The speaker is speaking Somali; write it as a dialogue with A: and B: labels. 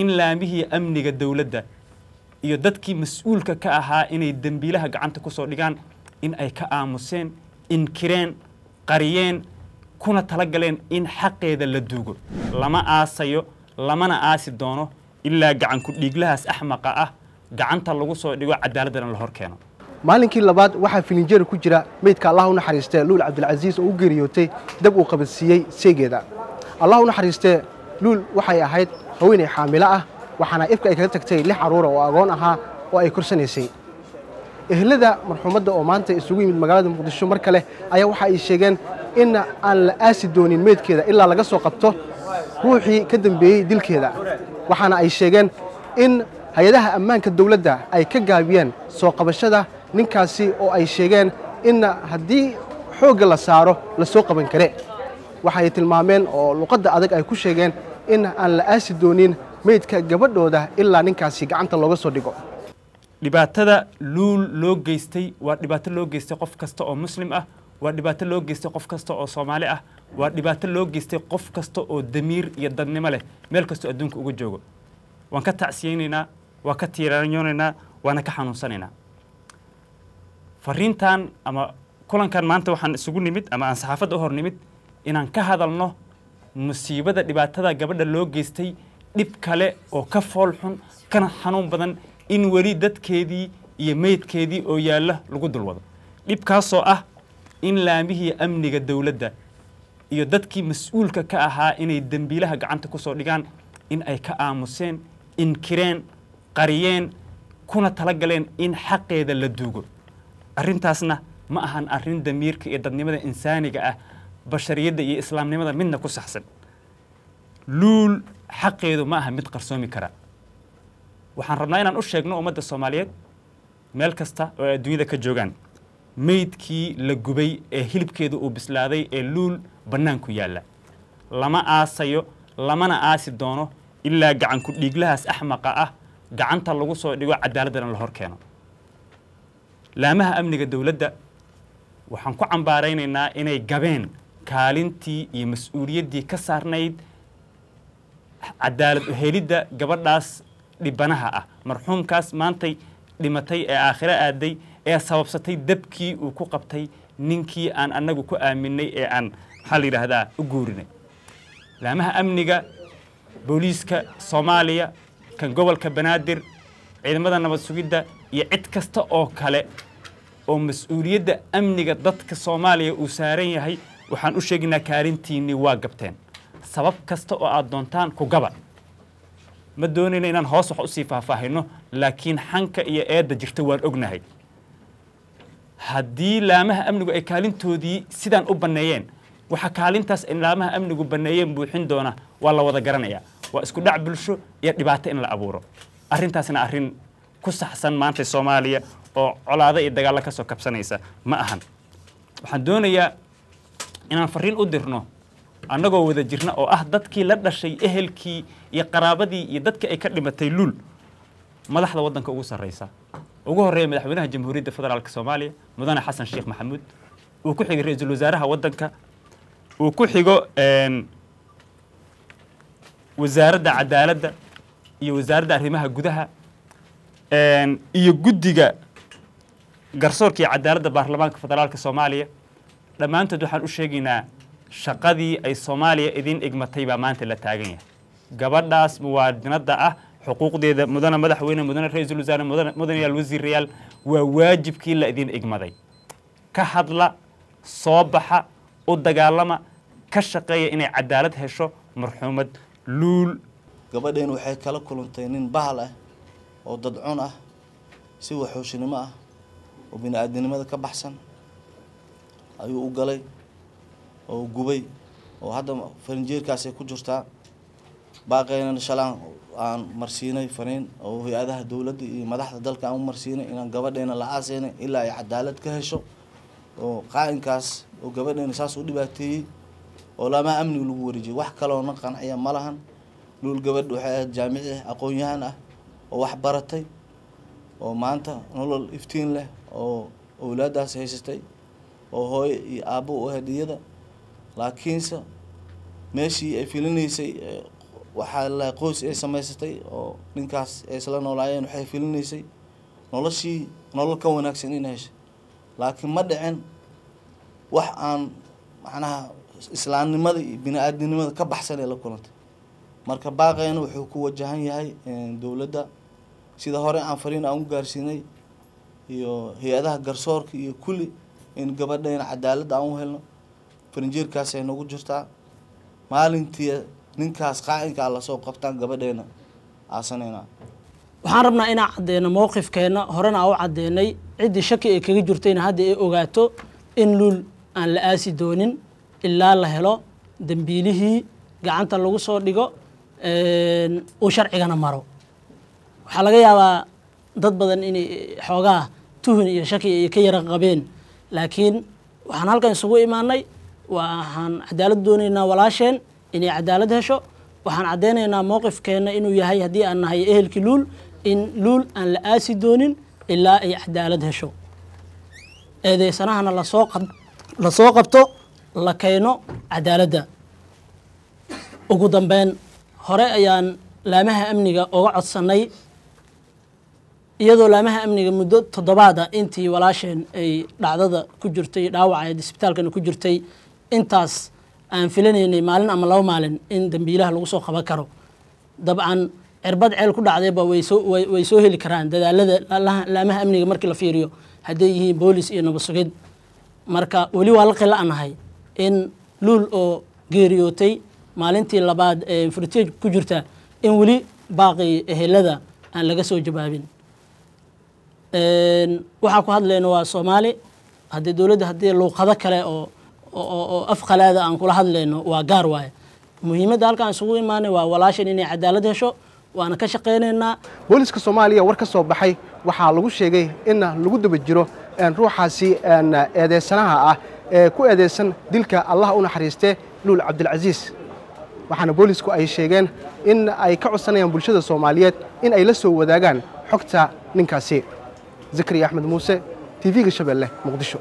A: in laamihii amniga dowladda iyo dadkii mas-uulka ka ahaa inay dembiilaha gacanta ku soo dhigaan in ay ka aamuseen inkireen qariyeen kuna talagaleen in xaqeeda la duugo lama aasayo lamana aasi doono ilaa gacanku dhiiglahaas axmaqa ah gacanta lagu soo dhigo cadaaladdan la hor keeno
B: maalinkii labaad waxaa filinjeer ku jira meydka allah u naxariistee luul cabdilcasiis oo u geeriyootay dab uu qabadsiiyey seegeeda allah u naxariistee luul waxay ahayd haweenay xaamilo ah waxaana ifka ay kaga tagtay lix carruura oo agoon ahaa oo ay korsanaysay ehelada marxuumadda oo maanta isugu yimid magaalada muqdisho mar kale ayaa waxa ay sheegeen in aan la aasi doonin meydkeeda ilaa laga soo qabto ruuxii ka dambeeyey dilkeeda waxaana ay sheegeen in hay-adaha ammaanka dawladda ay ka gaabiyeen soo qabashada ninkaasi oo ay sheegeen in haddii xoogga la saaro la soo qaban kare waxa ay tilmaameen oo luqadda adag ay ku sheegeen in aan la aasi doonin meydka gabadhooda ilaa ninkaasi gacanta looga soo dhigo
A: dhibaatada luul loo geystay waa dhibaato loo geystay qof kasta oo muslim ah waa dhibaato loo geystay qof kasta oo soomaali ah waa dhibaato loo geystay qof kasta oo damiir iyo dadnimo leh meel kastoo adduunka uga joogo waan ka tacsiyeynaynaa waa ka tiiraanyoonaynaa waana ka xanuunsanaynaa fariintan ama kulankan maanta waxaan isugu nimid ama aan saxaafadda u hor nimid inaan ka hadalno musiibada dhibaatada gabadha loo geystay dhib kale oo ka fool xun kana xanuun badan in weli dadkeedii iyo meydkeedii oo yaalla lagu dulwado dhibkaasoo ah in laamihii amniga dowladda iyo dadkii mas-uulka ka ahaa inay dembiilaha gacanta ku soo dhigaan in ay ka aamuseen inkireen qariyeen kuna talagaleen in xaqeeda la duugo arrintaasna ma ahan arrin damiirka iyo dadnimada insaaniga ah bashariyadda iyo islaamnimada midna ku saxsan luul xaqeedu ma aha mid qarsoomi kara waxaan rabnaa inaan u sheegno ummadda soomaaliyeed meel kasta oo ay adduunyada ka joogaan meydkii la gubay ee hilibkeedu uu bislaaday ee luul bannaanku yaalla lama aasayo lamana aasi doono ilaa gacanku dhiiglahaas axmaqa ah gacanta lagu soo dhigo cadaaladdan la hor keeno laamaha amniga dowladda waxaan ku cambaaraynaynaa inay gabeen kaalintii iyo mas-uuliyaddii ka saarnayd cadaalad uhelidda gabadhaas dhibanaha ah marxuumkaas maantay dhimatay ee aakhiro aaday ee sababsatay dabkii uu ku qabtay ninkii aan annagu ku aaminnay ee aan maxaa la yidhaahdaa u guurinay laamaha amniga booliiska soomaaliya kan gobolka banaadir ciidamada nabad sugidda iyo cid kasta oo kale oo mas-uuliyadda amniga dadka soomaaliya uu saaran yahay waxaan u sheegaynaa kaalintiinnii waa gabteen sabab kasta oo aad doontaan ku gaba ma doonayna inaan hoos wax usii faahfaahino laakiin xanka iyo eedda jirta waan ognahay haddii laamaha amnigu ay kaalintoodii sidaan u banneeyeen waxa kaalintaas ay laamaha amnigu banneeyeen buuxin doona waa la wada garanayaa waa isku dhac bulsho iyo dhibaato in la abuuro arrintaasna arrin ku saxsan maanta soomaaliya oo colaado iyo dagaallo ka soo kabsanaysa ma ahan waxaan doonayaa inaan fariin u dirno annagoo wada jirna oo ah dadkii la dhashay ehelkii iyo qaraabadii iyo dadkii ay ka dhimatay lul madaxda waddanka ugu sarraysa ugu horreeya madaxweynaha jamhuuriyadda federaalka soomaaliya mudane xasan sheekh maxamuud uu ku xigo ra-iisul wasaaraha waddanka uu ku xigo wasaaradda cadaaladda iyo wasaaradda arrimaha gudaha iyo guddiga garsoorkii iyo cadaaladda baarlamaanka federaalka soomaaliya dhammaantood waxaan u sheegaynaa shaqadii ay soomaaliya idin igmatay baa maanta la taagan yahay gabadhaas muwaadinadda ah xuquuqdeeda mudane madaxweyne mudane ra-iisul wasaare mudanayaal wasiirayaal waa waajibkii la idin igmaday ka hadla soo baxa u dagaalama ka shaqeeya inay cadaalad hesho marxuumad luul gabadheen waxay kala
C: kulantay nin bahal ah oo dadcun ah si waxuushnimo ah oo bini aadinimada ka baxsan ayuu u galay oo gubay oo hadda farinjeerkaasay ku jirtaa baaqeynan shalaan aan marsiinay fariin oo hay-adaha dowladda iyo madaxda dalka aan u marsiinay inaan gabadheena la aaseena ilaa ay cadaalad ka hesho oo qaa'inkaas oo gabadheena saas u dhibaateeyey oo lama amniga lagu wareejiyay wax kaloona qanciya ma lahan luul gabadh waxay ahayd jaamici ah eh, aqoon-yahan ah oo wax baratay oo maanta nolol iftiin leh oo owlaadaas haysatay oo hooyo iyo aabo u hadiyada laakiinse meeshii ay filinaysay waxaa lalahay qoys ay samaysatay oo ninkaas ay isla noolaayeen waxay filinaysay noloshii nolol ka wanaagsan in heshay laakiin ma dhicin wax aan macnaha islaamnimada iyo bini-aadinimada ka baxsanee la kulantay marka baaqeyna wuxuu ku wajahan yahay dowladda sida hore aan fariin aan u gaarsiinay iyo hay-adaha garsoorka iyo kulli in gabadhayna cadaalad aan u helno farinjeerkaasay nagu jirtaa maalintii ninkaas qaacinkaa ah lasoo qabtaan gabadhayna aasanayna
D: waxaan rabnaa inaan caddeyno mowqifkeenna horena aan u caddeynay ciddii shaki ay kaga jirtayna hadda ay ogaato in luul aan la aasi doonin ilaa la helo dembiilihii gacanta lagu soo dhigo uu sharcigana maro waxaa laga yaabaa dad badan inay xoogaa tuhun iyo shaki ay ka yara qabeen laakiin waxaan halkan isugu imaanay waxaan cadaalad doonaynaa walaasheen inay cadaalad hesho waxaan caddaynaynaa mowqifkeenna inuu yahay haddii aan nahay ehelkii luul in luul aan la aasi doonin ilaa ay cadaalad hesho eedeysanahana lasoo qa la soo qabto la keeno cadaaladda ugu dambeyn hore ayaan laamaha amniga uga codsannay iyadoo laamaha amniga muddo toddobaada intii walaasheen ay dhacdada ku jirtay dhaawaca isbitaalkana ku jirtay intaas aan filanaynay maalin ama laba maalin in dambiilaha lagu soo qaban karo dabcan cirbad ceel ku dhacdayba way soo heli karaan dadaalada laamaha amniga markii la fiiriyo hadday yihiin boolis iyo nabad marka weli waa la qila'nahay in luul oo geeriyootay maalintii labaad furiteej ku jirta in weli baaqi ehelada aan laga soo jawaabin waxaa ku hadlayno waa soomaali haddii dowladda haddii luuqado kale oo oo af qalaada aan kula hadlayno waa gaar waay muhiimadda halkaan isugu imaanay waa walaashan inay cadaalad hesho waana ka shaqaynaynaa booliiska soomaaliya war ka soo baxay waxaa lagu sheegay in lagu daba jiro
B: ruuxaasi eedeysanaha ah ee ku eedeysan dilka allah u naxariistee luul cabdilcasiis waxaana booliisku ay sheegeen in ay ka codsanayaan bulshada soomaaliyeed in ay la soo wadaagaan xogta ninkaasi زكريا أحمد موسى تي تيفيق الشباب مقدشو